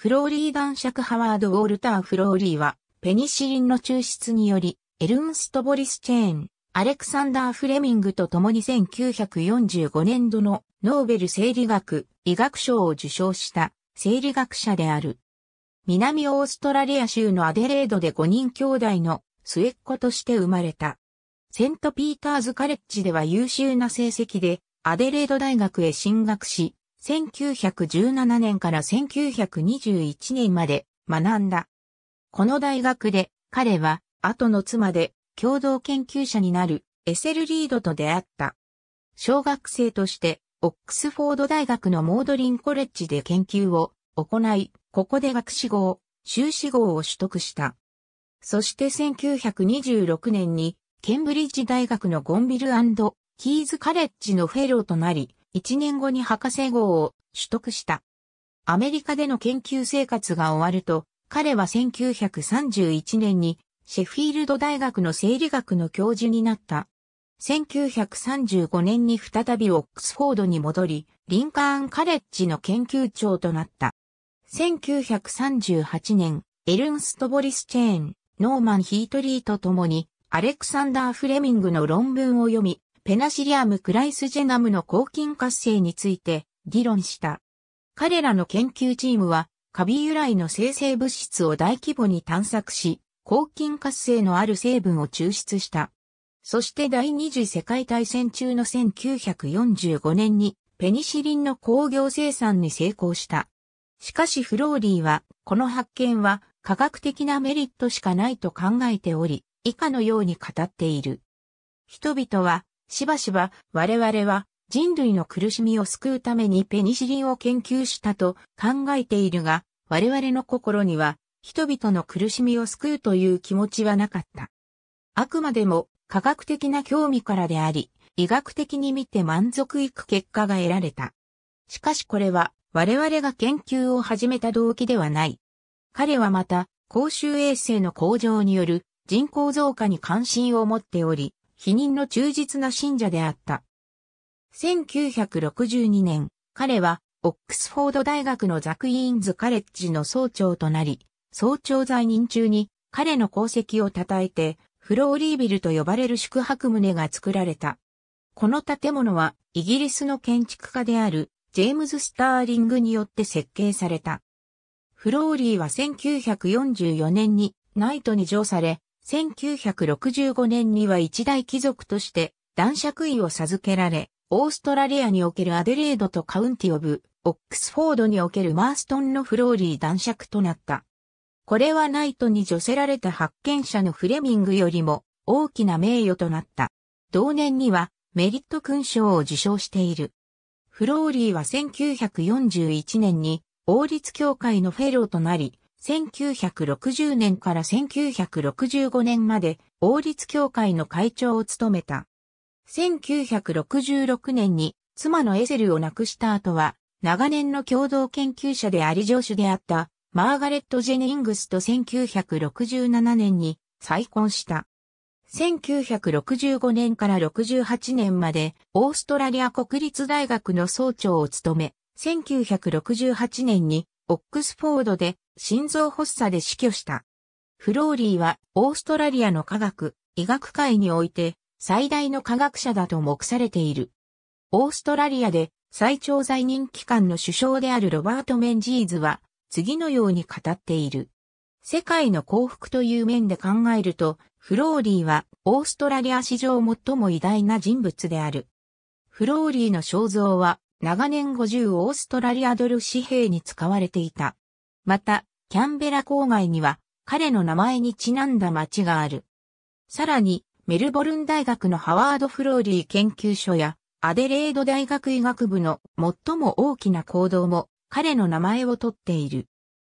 フローリー男爵ハワード・ウォルター・フローリーは、ペニシリンの抽出により、エルムスト・ボリス・チェーン、アレクサンダー・フレミングと共に1945年度のノーベル生理学、医学賞を受賞した生理学者である。南オーストラリア州のアデレードで5人兄弟の末っ子として生まれた。セント・ピーターズ・カレッジでは優秀な成績でアデレード大学へ進学し、1917年から1921年まで学んだ。この大学で彼は後の妻で共同研究者になるエセルリードと出会った。小学生としてオックスフォード大学のモードリンコレッジで研究を行い、ここで学士号、修士号を取得した。そして1926年にケンブリッジ大学のゴンビルキーズカレッジのフェローとなり、1年後に博士号を取得した。アメリカでの研究生活が終わると、彼は1931年にシェフィールド大学の生理学の教授になった。1935年に再びオックスフォードに戻り、リンカーンカレッジの研究長となった。1938年、エルンスト・ボリス・チェーン、ノーマン・ヒートリーと共に、アレクサンダー・フレミングの論文を読み、ペナシリアム・クライスジェナムの抗菌活性について議論した。彼らの研究チームは、カビ由来の生成物質を大規模に探索し、抗菌活性のある成分を抽出した。そして第二次世界大戦中の1945年にペニシリンの工業生産に成功した。しかしフローリーは、この発見は科学的なメリットしかないと考えており、以下のように語っている。人々はしばしば我々は人類の苦しみを救うためにペニシリンを研究したと考えているが、我々の心には人々の苦しみを救うという気持ちはなかった。あくまでも科学的な興味からであり、医学的に見て満足いく結果が得られた。しかしこれは我々が研究を始めた動機ではない。彼はまた公衆衛生の向上による人口増加に関心を持っており、否認の忠実な信者であった。1962年、彼はオックスフォード大学のザクイーンズカレッジの総長となり、総長在任中に彼の功績を称えて、フローリービルと呼ばれる宿泊棟が作られた。この建物はイギリスの建築家であるジェームズ・スターリングによって設計された。フローリーは1944年にナイトに上され、1965年には一大貴族として男爵位を授けられ、オーストラリアにおけるアデレードとカウンティオブ、オックスフォードにおけるマーストンのフローリー男爵となった。これはナイトに除せられた発見者のフレミングよりも大きな名誉となった。同年にはメリット勲章を受章している。フローリーは1941年に王立協会のフェローとなり、1960年から1965年まで王立協会の会長を務めた。1966年に妻のエセルを亡くした後は、長年の共同研究者であり上司であったマーガレット・ジェニングスと1967年に再婚した。1965年から68年までオーストラリア国立大学の総長を務め、1968年にオックスフォードで心臓発作で死去した。フローリーはオーストラリアの科学、医学界において最大の科学者だと目されている。オーストラリアで最長在任期間の首相であるロバート・メンジーズは次のように語っている。世界の幸福という面で考えると、フローリーはオーストラリア史上最も偉大な人物である。フローリーの肖像は長年50オーストラリアドル紙幣に使われていた。また、キャンベラ郊外には彼の名前にちなんだ町がある。さらに、メルボルン大学のハワード・フローリー研究所や、アデレード大学医学部の最も大きな行動も彼の名前を取っている。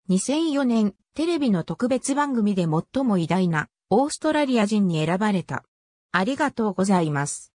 2004年、テレビの特別番組で最も偉大なオーストラリア人に選ばれた。ありがとうございます。